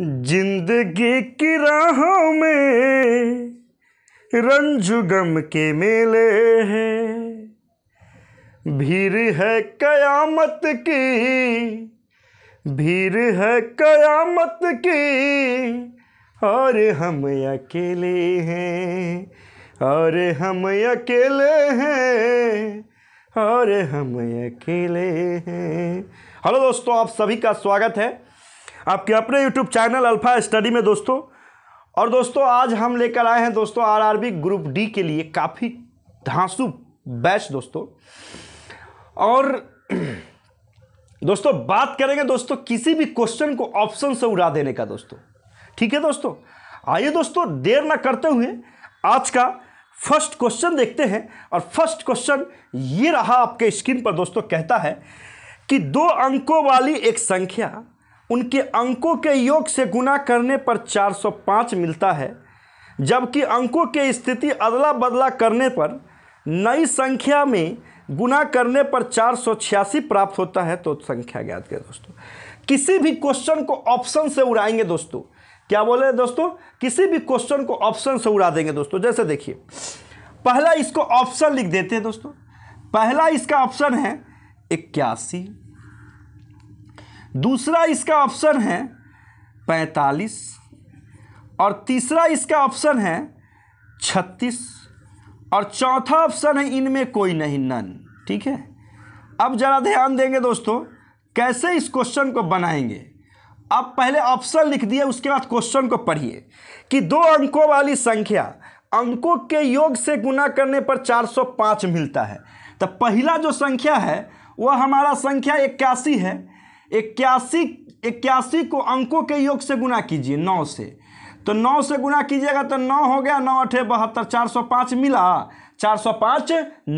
जिंदगी की राहों में रंजुगम के मेले हैं भीड़ है कयामत की भीड़ है कयामत की और हम अकेले हैं और हम अकेले हैं और हम अकेले हैं हेलो दोस्तों आप सभी का स्वागत है आपके अपने यूट्यूब चैनल अल्फ़ा स्टडी में दोस्तों और दोस्तों आज हम लेकर आए हैं दोस्तों आरआरबी ग्रुप डी के लिए काफ़ी धांसू बैच दोस्तों और दोस्तों बात करेंगे दोस्तों किसी भी क्वेश्चन को ऑप्शन से उड़ा देने का दोस्तों ठीक है दोस्तों आइए दोस्तों देर ना करते हुए आज का फर्स्ट क्वेश्चन देखते हैं और फर्स्ट क्वेश्चन ये रहा आपके स्क्रीन पर दोस्तों कहता है कि दो अंकों वाली एक संख्या उनके अंकों के योग से गुना करने पर 405 मिलता है जबकि अंकों के स्थिति अदला बदला करने पर नई संख्या में गुना करने पर चार प्राप्त होता है तो संख्या ज्ञात करें दोस्तों किसी भी क्वेश्चन को ऑप्शन से उड़ाएंगे दोस्तों क्या बोले दोस्तों किसी भी क्वेश्चन को ऑप्शन से उड़ा देंगे दोस्तों जैसे देखिए पहला इसको ऑप्शन लिख देते हैं दोस्तों पहला इसका ऑप्शन है इक्यासी दूसरा इसका ऑप्शन है पैंतालीस और तीसरा इसका ऑप्शन है छत्तीस और चौथा ऑप्शन है इनमें कोई नहीं नन ठीक है अब ज़रा ध्यान देंगे दोस्तों कैसे इस क्वेश्चन को बनाएंगे आप पहले ऑप्शन लिख दिए उसके बाद क्वेश्चन को पढ़िए कि दो अंकों वाली संख्या अंकों के योग से गुना करने पर 405 मिलता है तो पहला जो संख्या है वह हमारा संख्या इक्यासी है इक्यासी इक्यासी को अंकों के योग से गुना कीजिए नौ से तो नौ से गुना कीजिएगा तो नौ हो गया नौ अठे बहत्तर चार सौ पाँच मिला चार सौ पाँच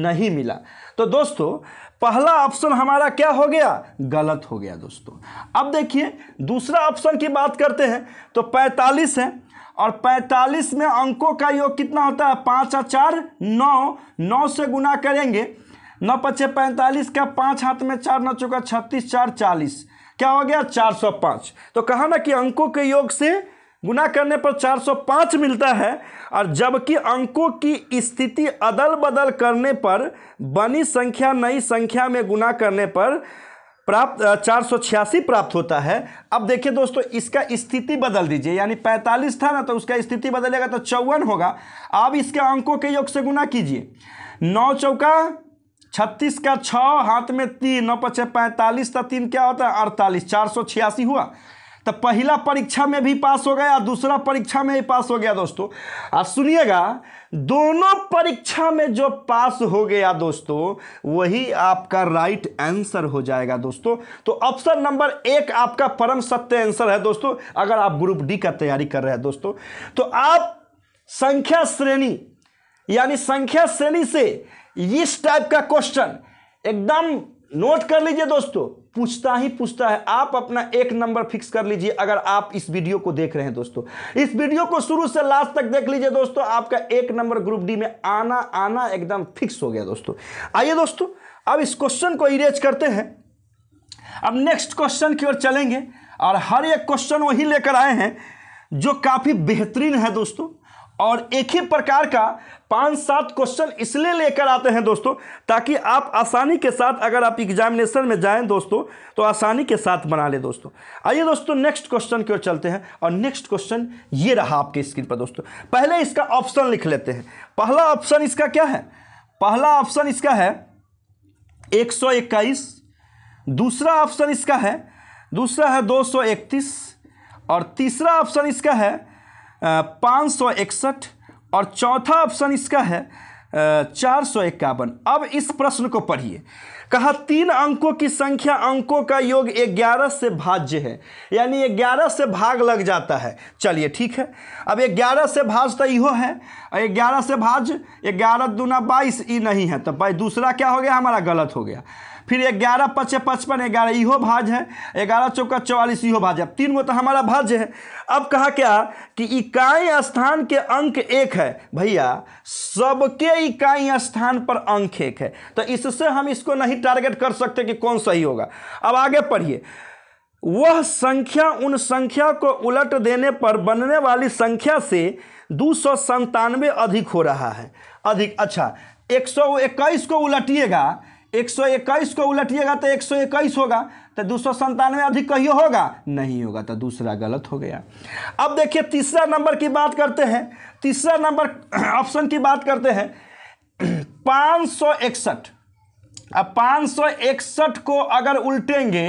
नहीं मिला तो दोस्तों पहला ऑप्शन हमारा क्या हो गया गलत हो गया दोस्तों अब देखिए दूसरा ऑप्शन की बात करते हैं तो पैंतालीस है और 45 में अंकों का योग कितना होता है पाँच और चार नौ नौ से गुना करेंगे नौ पच्चे पैंतालीस का पाँच हाथ में चार न चुका छत्तीस चार चालीस क्या हो गया चार सौ पाँच तो कहा ना कि अंकों के योग से गुना करने पर चार सौ पाँच मिलता है और जबकि अंकों की स्थिति अदल बदल करने पर बनी संख्या नई संख्या में गुना करने पर प्राप्त चार सौ छियासी प्राप्त होता है अब देखिए दोस्तों इसका स्थिति बदल दीजिए यानी पैंतालीस था ना तो उसका स्थिति बदलेगा तो चौवन होगा अब इसके अंकों के योग से गुना कीजिए नौ चौका छत्तीस का छ हाथ में तीन नौ पचे पैंतालीस तो तीन क्या होता है अड़तालीस चार सौ छियासी हुआ तो पहला परीक्षा में भी पास हो गया दूसरा परीक्षा में भी पास हो गया दोस्तों और सुनिएगा दोनों परीक्षा में जो पास हो गया दोस्तों वही आपका राइट आंसर हो जाएगा दोस्तों तो ऑप्शन नंबर एक आपका परम सत्य आंसर है दोस्तों अगर आप ग्रुप डी का तैयारी कर रहे हैं दोस्तों तो आप संख्या श्रेणी यानी संख्या श्रेणी से इस टाइप का क्वेश्चन एकदम नोट कर लीजिए दोस्तों पूछता ही पूछता है आप अपना एक नंबर फिक्स कर लीजिए अगर आप इस वीडियो को देख रहे हैं दोस्तों इस वीडियो को शुरू से लास्ट तक देख लीजिए दोस्तों आपका एक नंबर ग्रुप डी में आना आना एकदम फिक्स हो गया दोस्तों आइए दोस्तों अब इस क्वेश्चन को इरेज करते हैं अब नेक्स्ट क्वेश्चन की ओर चलेंगे और हर एक क्वेश्चन वही लेकर आए हैं जो काफ़ी बेहतरीन है दोस्तों और एक ही प्रकार का पांच सात क्वेश्चन इसलिए लेकर आते हैं दोस्तों ताकि आप आसानी के साथ अगर आप एग्जामिनेशन में जाएं दोस्तों तो आसानी के साथ बना लें दोस्तों आइए दोस्तों नेक्स्ट क्वेश्चन की ओर चलते हैं और नेक्स्ट क्वेश्चन ये रहा आपके स्क्रीन पर दोस्तों पहले इसका ऑप्शन लिख लेते हैं पहला ऑप्शन इसका क्या है पहला ऑप्शन इसका है एक सौ इक्कीस दूसरा ऑप्शन इसका है दूसरा है दो सौ इकतीस और तीसरा ऑप्शन इसका है पाँच सौ इकसठ और चौथा ऑप्शन इसका है चार सौ इक्यावन अब इस प्रश्न को पढ़िए कहा तीन अंकों की संख्या अंकों का योग ग्यारह से भाज्य है यानी ग्यारह से भाग लग जाता है चलिए ठीक है अब ग्यारह से भाज तो इहो है ग्यारह से भाज ग्यारह दूना बाईस ई नहीं है तो भाई दूसरा क्या हो गया हमारा गलत हो गया फिर ग्यारह पचे पचपन ग्यारह इहो भाज है ग्यारह चौका चौवालीस इहो भाज है तीन गो तो हमारा भाज है अब कहा क्या कि इकाई स्थान के अंक एक है भैया सबके इकाई स्थान पर अंक एक है तो इससे हम इसको नहीं टारगेट कर सकते कि कौन सही होगा अब आगे पढ़िए वह संख्या उन संख्या को उलट देने पर बनने वाली संख्या से दो सौ अधिक हो रहा है अधिक अच्छा एक सौ इक्कीस को उलटिएगा एक सौ इक्कीस को उलटिएगा तो एक सौ इक्कीस होगा तो दो सौ संतानवे अधिक कहियो होगा नहीं होगा तो दूसरा गलत हो गया अब देखिए तीसरा नंबर की बात करते हैं तीसरा नंबर ऑप्शन की बात करते हैं पाँच सौ इकसठ अब पाँच सौ इकसठ को अगर उल्टेंगे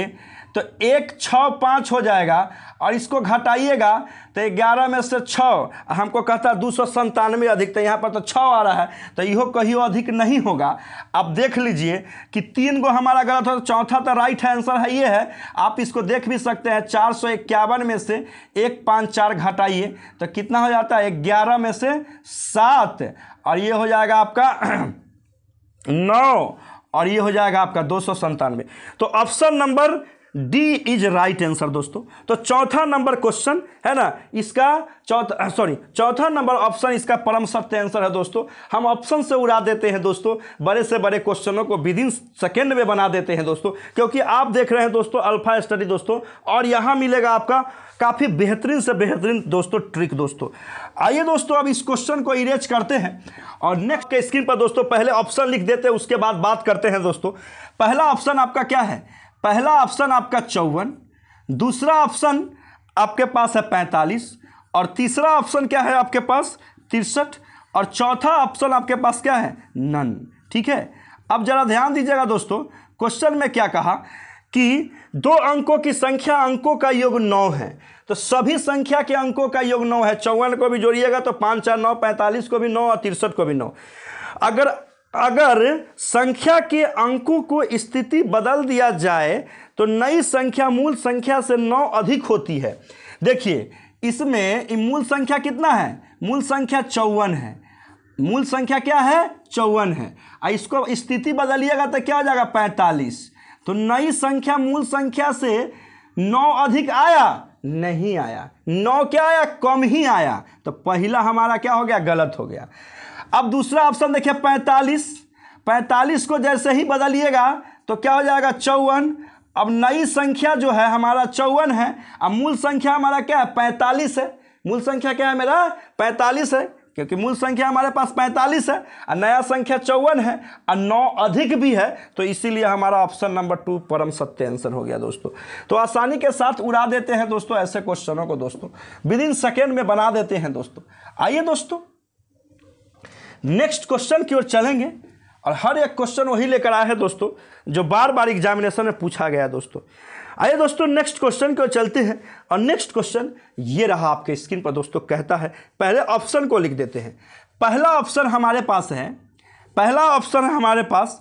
तो एक छ पाँच हो जाएगा और इसको घटाइएगा तो ग्यारह में से छ हमको कहता है दो सौ संतानवे अधिक तो यहाँ पर तो छः आ रहा है तो यो कहीं अधिक नहीं होगा आप देख लीजिए कि तीन गो हमारा गलत हो तो चौथा तो राइट है आंसर है ये है आप इसको देख भी सकते हैं चार सौ इक्यावन में से एक पाँच चार घटाइए तो कितना हो जाता है ग्यारह में से सात और ये हो जाएगा आपका नौ और ये हो जाएगा आपका दो सौ संतानवे तो option number D is right answer दोस्तों तो चौथा नंबर क्वेश्चन है ना इसका चौथा सॉरी चौथा नंबर ऑप्शन इसका परम सत्य आंसर है दोस्तों हम ऑप्शन से उड़ा देते हैं दोस्तों बड़े से बड़े क्वेश्चनों को विद इन सेकेंड में बना देते हैं दोस्तों क्योंकि आप देख रहे हैं दोस्तों अल्फा स्टडी दोस्तों और यहाँ मिलेगा आपका काफ़ी बेहतरीन से बेहतरीन दोस्तों ट्रिक दोस्तों आइए दोस्तों अब इस क्वेश्चन को इरेज करते हैं और नेक्स्ट के स्क्रीन पर दोस्तों पहले ऑप्शन लिख देते हैं उसके बाद बात करते हैं दोस्तों पहला ऑप्शन आपका क्या है पहला ऑप्शन आपका चौवन दूसरा ऑप्शन आपके पास है पैंतालीस और तीसरा ऑप्शन क्या है आपके पास तिरसठ और चौथा ऑप्शन आपके पास क्या है नन ठीक है अब जरा ध्यान दीजिएगा दोस्तों क्वेश्चन में क्या कहा कि दो अंकों की संख्या अंकों का योग नौ है तो सभी संख्या के अंकों का योग नौ है चौवन को भी जोड़िएगा तो पाँच चार नौ पैंतालीस को भी नौ और तिरसठ को भी नौ अगर अगर संख्या के अंकों को स्थिति बदल दिया जाए तो नई संख्या मूल संख्या से नौ अधिक होती है देखिए इसमें मूल संख्या कितना है मूल संख्या चौवन है मूल संख्या क्या है चौवन है और इसको स्थिति बदलिएगा तो क्या हो जाएगा पैंतालीस तो नई संख्या मूल संख्या से नौ अधिक आया नहीं आया नौ क्या आया कम ही आया तो पहला हमारा क्या हो गया गलत हो गया अब दूसरा ऑप्शन देखिए पैंतालीस पैंतालीस को जैसे ही बदलिएगा तो क्या हो जाएगा चौवन अब नई संख्या जो है हमारा चौवन है अब मूल संख्या हमारा क्या है पैंतालीस है मूल संख्या क्या है मेरा पैंतालीस है क्योंकि मूल संख्या हमारे पास पैंतालीस है और नया संख्या चौवन है और नौ अधिक भी है तो इसीलिए हमारा ऑप्शन नंबर टू परम सत्य आंसर हो गया दोस्तों तो आसानी के साथ उड़ा देते हैं दोस्तों ऐसे क्वेश्चनों को दोस्तों विद इन सेकेंड में बना देते हैं दोस्तों आइए दोस्तों नेक्स्ट क्वेश्चन की ओर चलेंगे और हर एक क्वेश्चन वही लेकर आए हैं दोस्तों जो बार बार एग्जामिनेशन में पूछा गया दोस्तों आइए दोस्तों नेक्स्ट क्वेश्चन की ओर चलते हैं और नेक्स्ट क्वेश्चन ये रहा आपके स्क्रीन पर दोस्तों कहता है पहले ऑप्शन को लिख देते हैं पहला ऑप्शन हमारे पास है पहला ऑप्शन है हमारे पास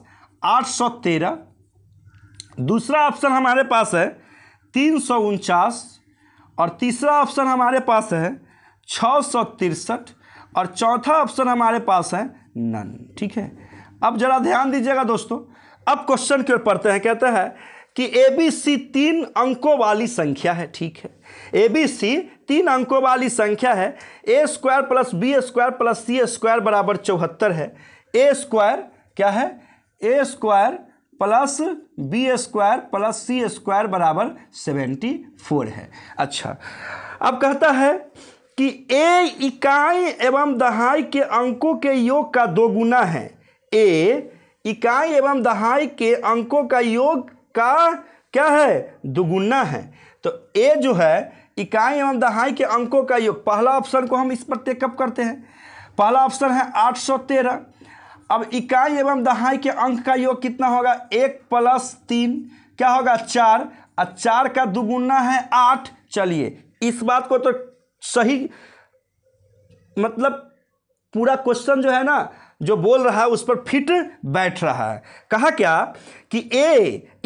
तेरह दूसरा ऑप्शन हमारे पास है तीन और तीसरा ऑप्शन हमारे पास है छः सौ तिरसठ और चौथा ऑप्शन हमारे पास है नन ठीक है अब जरा ध्यान दीजिएगा दोस्तों अब क्वेश्चन की ओर पढ़ते हैं कहते हैं कि ए बी सी तीन अंकों वाली संख्या है ठीक है ए बी सी तीन अंकों वाली संख्या है A square plus B square plus C square बराबर चौहत्तर है ए स्क्वायर क्या है A square plus B square plus C square बराबर सेवेंटी फोर है अच्छा अब कहता है कि ए इकाई एवं दहाई के अंकों के योग का दोगुना है ए इकाई एवं दहाई के अंकों का योग का क्या है दुगुना है तो ए जो है इकाई एवं दहाई के अंकों का योग पहला ऑप्शन को हम इस पर टेकअप करते हैं पहला ऑप्शन है आठ सौ तेरह अब इकाई एवं दहाई के अंक का योग कितना होगा एक प्लस तीन क्या होगा चार और चार का दुगुना है आठ चलिए इस बात को तो सही मतलब पूरा क्वेश्चन जो है ना जो बोल रहा है उस पर फिट बैठ रहा है कहा क्या कि ए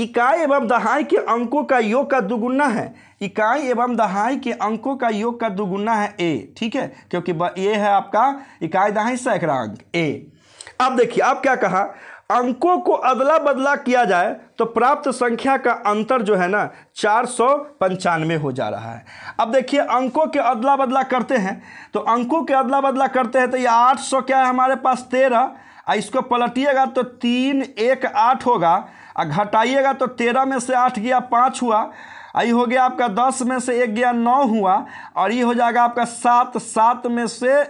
इकाई एवं दहाई के अंकों का योग का दुगुना है इकाई एवं दहाई के अंकों का योग का दुगुना है ए ठीक है क्योंकि ए है आपका इकाई दहाई सैकड़ा अंक ए अब देखिए अब क्या कहा अंकों को अदला बदला किया जाए तो प्राप्त संख्या का अंतर जो है ना चार सौ पंचानवे हो जा रहा है अब देखिए अंकों के अदला बदला करते हैं तो अंकों के अदला बदला करते हैं तो यह आठ सौ क्या है हमारे पास तेरह और इसको पलटिएगा तो तीन एक आठ होगा और घटाइएगा तो तेरह में से आठ गया पाँच हुआ आई हो गया आपका दस में से एक गया नौ हुआ और ये हो जाएगा आपका सात सात में से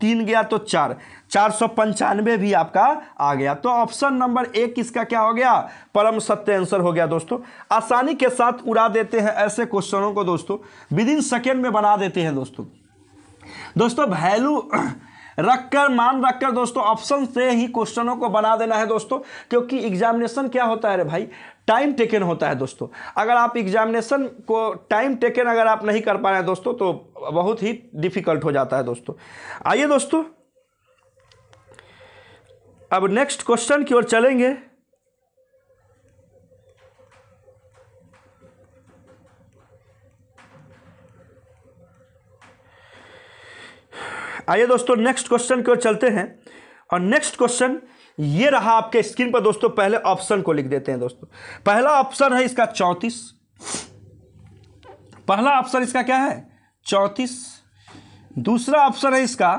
तीन गया तो चार चार सौ पंचानवे भी आपका आ गया तो ऑप्शन नंबर एक किसका क्या हो गया परम सत्य आंसर हो गया दोस्तों आसानी के साथ उड़ा देते हैं ऐसे क्वेश्चनों को दोस्तों विद इन सेकेंड में बना देते हैं दोस्तों दोस्तों वैल्यू रखकर मान रखकर दोस्तों ऑप्शन से ही क्वेश्चनों को बना देना है दोस्तों क्योंकि एग्जामिनेशन क्या होता है रे भाई टाइम टेकन होता है दोस्तों अगर आप एग्जामिनेशन को टाइम टेकन अगर आप नहीं कर पा रहे हैं दोस्तों तो बहुत ही डिफिकल्ट हो जाता है दोस्तों आइए दोस्तों अब नेक्स्ट क्वेश्चन की ओर चलेंगे आइए दोस्तों नेक्स्ट क्वेश्चन की ओर चलते हैं और नेक्स्ट क्वेश्चन ये रहा आपके स्क्रीन पर दोस्तों पहले ऑप्शन को लिख देते हैं दोस्तों पहला ऑप्शन है इसका चौंतीस पहला ऑप्शन इसका क्या है चौंतीस दूसरा ऑप्शन है इसका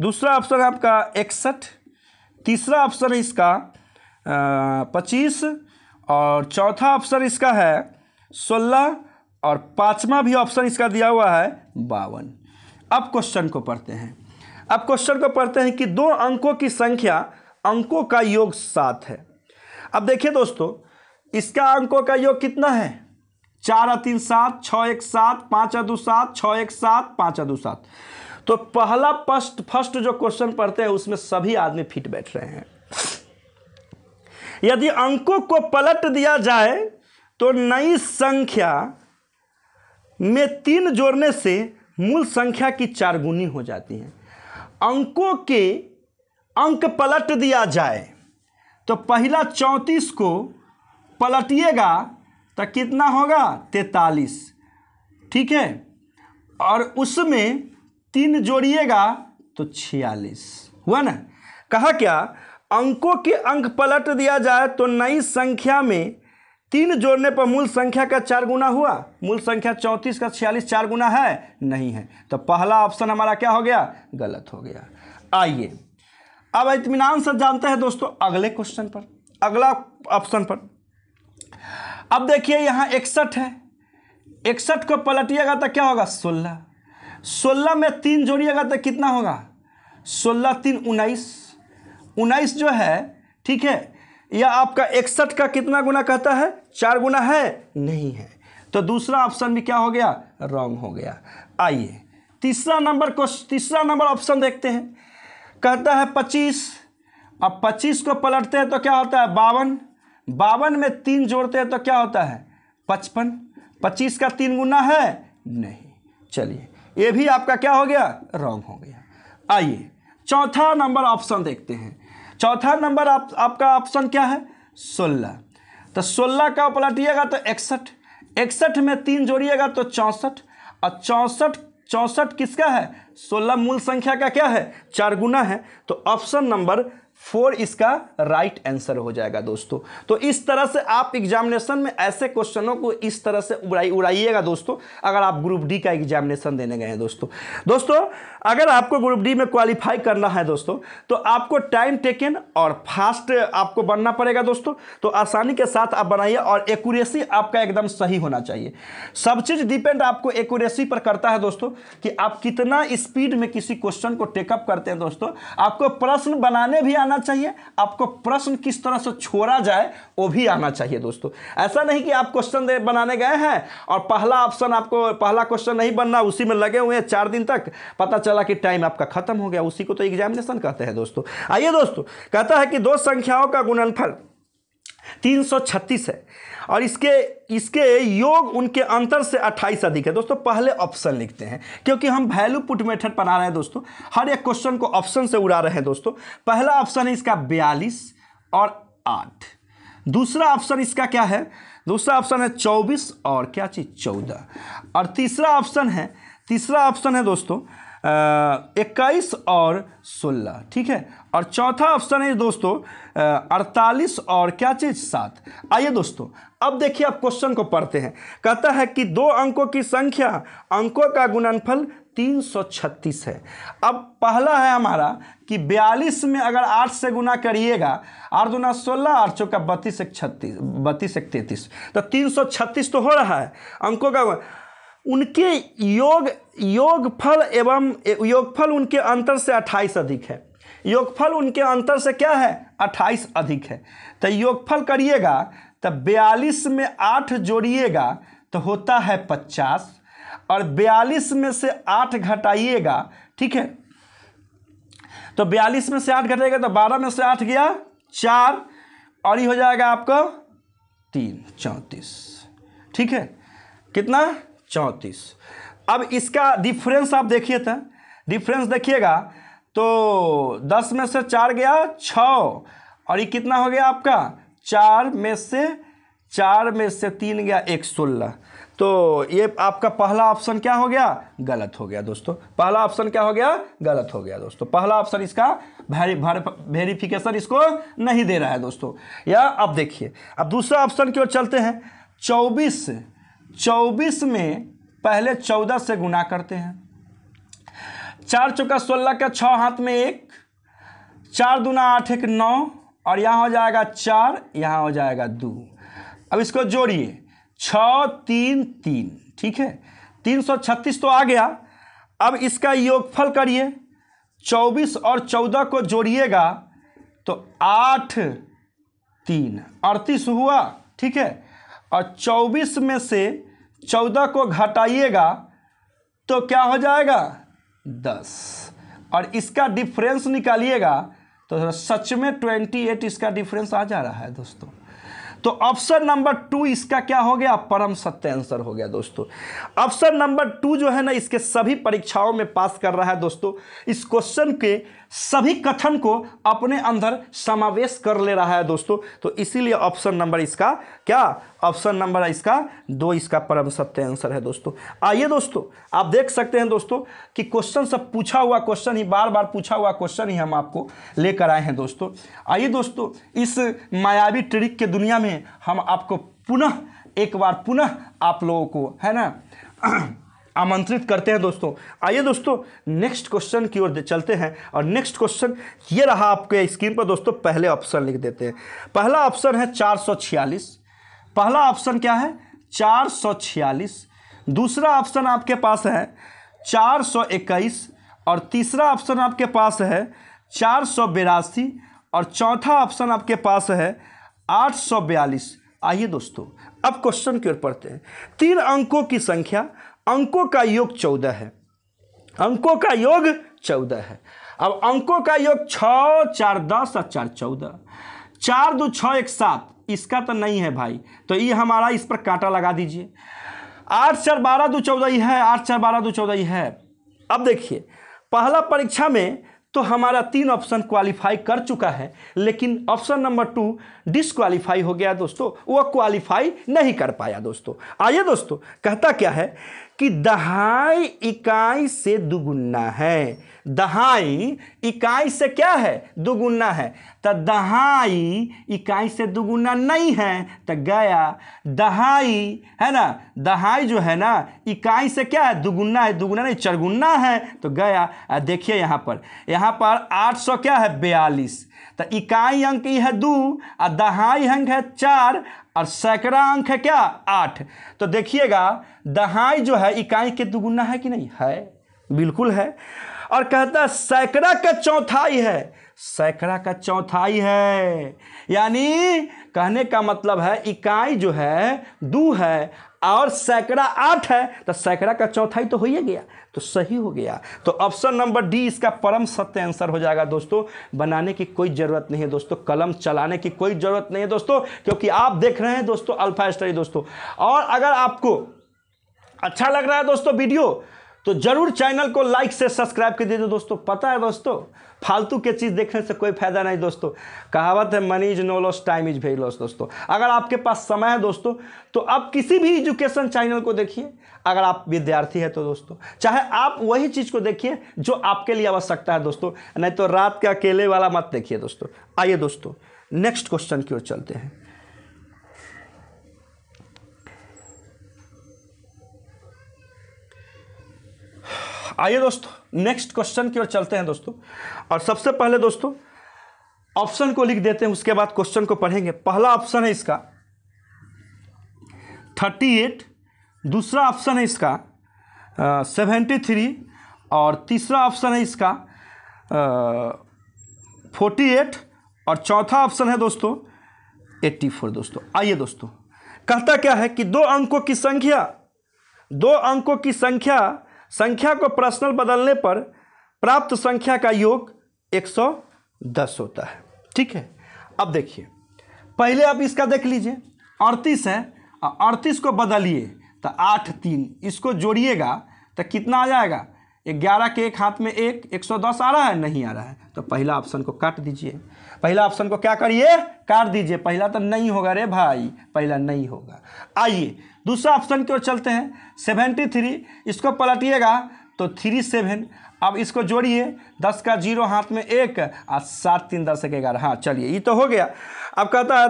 दूसरा ऑप्शन आपका इकसठ तीसरा ऑप्शन इसका पच्चीस और चौथा ऑप्शन इसका है सोलह और पाँचवा भी ऑप्शन इसका दिया हुआ है बावन अब क्वेश्चन को पढ़ते हैं अब क्वेश्चन को पढ़ते हैं कि दो अंकों की संख्या अंकों का योग सात है अब देखिए दोस्तों इसका अंकों का योग कितना है चार तीन सात छः एक सात पाँच दो सात छः एक सात पाँच दो सात तो पहला फर्स्ट फर्स्ट जो क्वेश्चन पढ़ते हैं उसमें सभी आदमी फिट बैठ रहे हैं यदि अंकों को पलट दिया जाए तो नई संख्या में तीन जोड़ने से मूल संख्या की चार गुनी हो जाती है अंकों के अंक पलट दिया जाए तो पहला चौंतीस को पलटिएगा तो कितना होगा तैतालीस ठीक है और उसमें तीन जोड़िएगा तो छियालीस हुआ ना कहा क्या अंकों के अंक पलट दिया जाए तो नई संख्या में तीन जोड़ने पर मूल संख्या का चार गुना हुआ मूल संख्या चौंतीस का छियालीस चार गुना है नहीं है तो पहला ऑप्शन हमारा क्या हो गया गलत हो गया आइए अब इतमान से जानते हैं दोस्तों अगले क्वेश्चन पर अगला ऑप्शन पर अब देखिए यहां इकसठ है इकसठ को पलटिएगा तो क्या होगा सोलह सोलह में तीन जोड़िएगा तो कितना होगा सोलह तीन उन्नीस उन्नीस जो है ठीक है या आपका इकसठ का कितना गुना कहता है चार गुना है नहीं है तो दूसरा ऑप्शन भी क्या हो गया रॉन्ग हो गया आइए तीसरा नंबर को तीसरा नंबर ऑप्शन देखते हैं कहता है पच्चीस अब पच्चीस को पलटते हैं तो क्या होता है बावन बावन में तीन जोड़ते हैं तो क्या होता है पचपन पच्चीस का तीन गुना है नहीं चलिए ये भी आपका क्या हो गया रॉन्ग हो गया आइए चौथा नंबर ऑप्शन देखते हैं चौथा नंबर आप, आपका ऑप्शन क्या है सोलह तो सोलह का पलटिएगा तो इकसठ इकसठ में तीन जोड़िएगा तो चौंसठ और चौंसठ चौंसठ किसका है सोलह मूल संख्या का क्या है चार गुना है तो ऑप्शन नंबर फोर इसका राइट right आंसर हो जाएगा दोस्तों तो इस तरह से आप एग्जामिनेशन में ऐसे क्वेश्चनों को इस तरह से उड़ाई उड़ाइएगा दोस्तों अगर आप ग्रुप डी का एग्जामिनेशन देने गए हैं दोस्तों दोस्तों अगर आपको ग्रुप डी में क्वालिफाई करना है दोस्तों तो आपको टाइम टेकन और फास्ट आपको बनना पड़ेगा दोस्तों तो आसानी के साथ आप बनाइए और एकूरेसी आपका एकदम सही होना चाहिए सब चीज़ डिपेंड आपको एकूरेसी पर करता है दोस्तों कि आप कितना स्पीड में किसी क्वेश्चन को टेकअप करते हैं दोस्तों आपको प्रश्न बनाने भी आना चाहिए आपको प्रश्न किस तरह से छोड़ा जाए वो भी आना चाहिए दोस्तों ऐसा नहीं कि आप क्वेश्चन बनाने गए हैं और पहला ऑप्शन आपको पहला क्वेश्चन नहीं बनना उसी में लगे हुए हैं चार दिन तक पता चला कि टाइम आपका खत्म हो गया उसी को तो एग्जामिनेशन कहते हैं दोस्तों आइए दोस्तों कहता है कि दो संख्याओं का गुणनफल तीन सौ छत्तीस है और इसके इसके योग उनके अंतर से अट्ठाईस अधिक है दोस्तों पहले ऑप्शन लिखते हैं क्योंकि हम वैल्यू पुट मेथड बना रहे हैं दोस्तों हर एक क्वेश्चन को ऑप्शन से उड़ा रहे हैं दोस्तों पहला ऑप्शन है इसका बयालीस और आठ दूसरा ऑप्शन इसका क्या है दूसरा ऑप्शन है चौबीस और क्या चीज़ चौदह और तीसरा ऑप्शन है तीसरा ऑप्शन है दोस्तों इक्कीस और सोलह ठीक है और चौथा ऑप्शन है दोस्तों अड़तालीस और क्या चीज सात आइए दोस्तों अब देखिए आप क्वेश्चन को पढ़ते हैं कहता है कि दो अंकों की संख्या अंकों का गुणनफल 336 है अब पहला है हमारा कि 42 में अगर 8 से गुना करिएगा आठ दुना सोलह आठ चौका बत्तीस एक छत्तीस बत्तीस एक तैंतीस तो 336 तो हो रहा है अंकों का उनके योग योगफल एवं योगफल उनके अंतर से अट्ठाईस अधिक है योगफल उनके अंतर से क्या है अट्ठाईस अधिक है तो योगफल करिएगा तो बयालीस में आठ जोड़िएगा तो होता है पचास और बयालीस में से आठ घटाइएगा ठीक है तो बयालीस में से आठ घटाइएगा तो बारह में से आठ गया चार और ये हो जाएगा आपका तीन चौंतीस ठीक है कितना चौंतीस अब इसका डिफरेंस आप देखिए था तो, डिफरेंस देखिएगा तो दस में से चार गया छ और ये कितना हो गया आपका चार में से चार में से तीन गया एक सोलह तो ये आपका पहला ऑप्शन क्या हो गया गलत हो गया दोस्तों पहला ऑप्शन क्या हो गया गलत हो गया दोस्तों पहला ऑप्शन इसका वेरी वेरिफिकेशन इसको नहीं दे रहा है दोस्तों या अब देखिए अब दूसरा ऑप्शन की ओर चलते हैं चौबीस चौबीस में पहले चौदह से गुना करते हैं चार चौका सोलह का छः हाथ में एक चार दूना आठ एक नौ और यहाँ हो जाएगा चार यहाँ हो जाएगा दो अब इसको जोड़िए छ तीन तीन ठीक है तीन सौ छत्तीस तो आ गया अब इसका योगफल करिए चौबीस और चौदह को जोड़िएगा तो आठ तीन अड़तीस हुआ ठीक है और चौबीस में से चौदह को घटाइएगा तो क्या हो जाएगा दस और इसका डिफरेंस निकालिएगा तो सच में ट्वेंटी एट इसका डिफरेंस आ जा रहा है दोस्तों तो ऑप्शन नंबर टू इसका क्या हो गया परम सत्य आंसर हो गया दोस्तों ऑप्शन नंबर टू जो है ना इसके सभी परीक्षाओं में पास कर रहा है दोस्तों इस क्वेश्चन के सभी कथन को अपने अंदर समावेश कर ले रहा है दोस्तों तो इसीलिए ऑप्शन नंबर इसका क्या ऑप्शन नंबर इसका दो इसका परम सत्य आंसर है दोस्तों आइए दोस्तों आप देख सकते हैं दोस्तों कि क्वेश्चन सब पूछा हुआ क्वेश्चन ही बार बार पूछा हुआ क्वेश्चन ही हम आपको लेकर आए हैं दोस्तों आइए दोस्तों इस मायावी ट्रिक के दुनिया में हम आपको पुनः एक बार पुनः आप लोगों को है ना आमंत्रित करते हैं दोस्तों आइए दोस्तों नेक्स्ट क्वेश्चन की ओर चलते हैं और नेक्स्ट क्वेश्चन ये रहा आपके स्क्रीन पर दोस्तों पहले ऑप्शन लिख देते हैं पहला ऑप्शन है चार पहला ऑप्शन क्या है चार दूसरा ऑप्शन आपके पास है चार और तीसरा ऑप्शन आपके पास है चार सौ बिरासी और चौथा ऑप्शन आपके पास है आठ सौ बयालीस आइए दोस्तों अब क्वेश्चन की ओर पढ़ते हैं तीन अंकों की संख्या अंकों का योग चौदह है अंकों का योग चौदह है अब अंकों का योग छ चार दस और चार चौदह चार दो छ एक सात इसका तो नहीं है भाई तो ये हमारा इस पर काटा लगा दीजिए आठ चार बारह दो चौदह ही है आठ चार बारह दो चौदह ही है अब देखिए पहला परीक्षा में तो हमारा तीन ऑप्शन क्वालिफाई कर चुका है लेकिन ऑप्शन नंबर टू डिसक्वालीफाई हो गया दोस्तों वह क्वालिफाई नहीं कर पाया दोस्तों आइए दोस्तों कहता क्या है कि दहाई इकाई से दुगुना है दहाई इकाई से क्या है दुगुना है तो दहाई इकाई से दुगुना नहीं है तो गया दहाई है ना दहाई जो है ना इकाई से क्या है दुगुना है दुगुना नहीं चरगुना है तो गया देखिए यहाँ पर यहाँ पर आठ सौ क्या है बयालीस तो इकाई अंक ये है दो और दहाई अंक है चार और सैकड़ा अंक है क्या आठ तो देखिएगा दहाई जो है इकाई के दुगुना है कि नहीं है बिल्कुल है और कहता है सैकड़ा का चौथाई है सैकड़ा का चौथाई है यानी कहने का मतलब है इकाई जो है दो है और सैकड़ा आठ है तो सैकड़ा का चौथाई तो हो ही गया तो सही हो गया तो ऑप्शन नंबर डी इसका परम सत्य आंसर हो जाएगा दोस्तों बनाने की कोई ज़रूरत नहीं है दोस्तों कलम चलाने की कोई ज़रूरत नहीं है दोस्तों क्योंकि आप देख रहे हैं दोस्तों अल्फा स्टडी दोस्तों और अगर आपको अच्छा लग रहा है दोस्तों वीडियो तो जरूर चैनल को लाइक से सब्सक्राइब कर दीजिए दोस्तों पता है दोस्तों फालतू के चीज़ देखने से कोई फायदा नहीं दोस्तों कहावत है money is no loss time is very loss दोस्तों अगर आपके पास समय है दोस्तों तो आप किसी भी एजुकेशन चैनल को देखिए अगर आप विद्यार्थी है तो दोस्तों चाहे आप वही चीज़ को देखिए जो आपके लिए आवश्यकता है दोस्तों नहीं तो रात के अकेले वाला मत देखिए दोस्तों आइए दोस्तों नेक्स्ट क्वेश्चन की ओर चलते हैं आइए दोस्तों नेक्स्ट क्वेश्चन की ओर चलते हैं दोस्तों और सबसे पहले दोस्तों ऑप्शन को लिख देते हैं उसके बाद क्वेश्चन को पढ़ेंगे पहला ऑप्शन है इसका थर्टी एट दूसरा ऑप्शन है इसका सेवेंटी थ्री और तीसरा ऑप्शन है इसका फोर्टी एट और चौथा ऑप्शन है दोस्तों एट्टी फोर दोस्तों आइए दोस्तों कहता क्या है कि दो अंकों की संख्या दो अंकों की संख्या संख्या को प्रश्नल बदलने पर प्राप्त संख्या का योग 110 होता है ठीक है अब देखिए पहले आप इसका देख लीजिए अड़तीस है और अड़तीस को बदलिए तो आठ तीन इसको जोड़िएगा तो कितना आ जाएगा ग्यारह के एक हाथ में एक एक सौ दस आ रहा है नहीं आ रहा है तो पहला ऑप्शन को काट दीजिए पहला ऑप्शन को क्या करिए काट दीजिए पहला तो नहीं होगा रे भाई पहला नहीं होगा आइए दूसरा ऑप्शन की ओर चलते हैं सेवेंटी थ्री इसको पलटिएगा तो थ्री सेवन अब इसको जोड़िए दस का जीरो हाथ में एक और सात तीन दस एक ग्यारह हाँ चलिए ये तो हो गया अब कहता है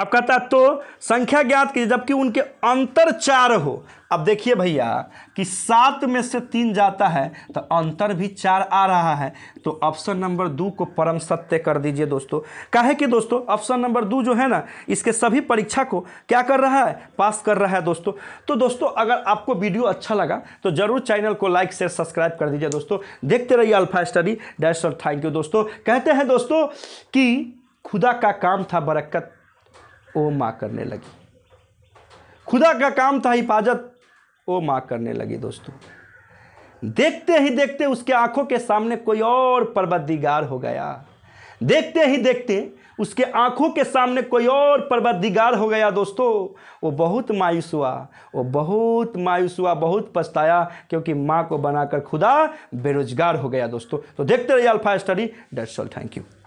अब कहता है तो संख्या ज्ञात कीजिए जबकि उनके अंतर चार हो अब देखिए भैया कि सात में से तीन जाता है तो अंतर भी चार आ रहा है तो ऑप्शन नंबर दो को परम सत्य कर दीजिए दोस्तों कहे कि दोस्तों ऑप्शन नंबर दो जो है ना इसके सभी परीक्षा को क्या कर रहा है पास कर रहा है दोस्तों तो दोस्तों अगर आपको वीडियो अच्छा लगा तो ज़रूर चैनल को लाइक शेयर सब्सक्राइब कर दीजिए दोस्तों देखते रहिए अल्फा स्टडी डैश और थैंक यू दोस्तों कहते हैं दोस्तों कि खुदा का काम था बरक्कत वो माँ करने लगी खुदा का काम था हिफाजत वो माँ करने लगी दोस्तों देखते ही देखते उसके आंखों के सामने कोई और दिगार हो गया देखते ही देखते उसके आंखों के सामने कोई और दिगार हो गया दोस्तों वो बहुत मायूस हुआ वो बहुत मायूस हुआ बहुत पछताया क्योंकि माँ को बनाकर खुदा बेरोजगार हो गया दोस्तों तो देखते रहिए alpha study that's all thank you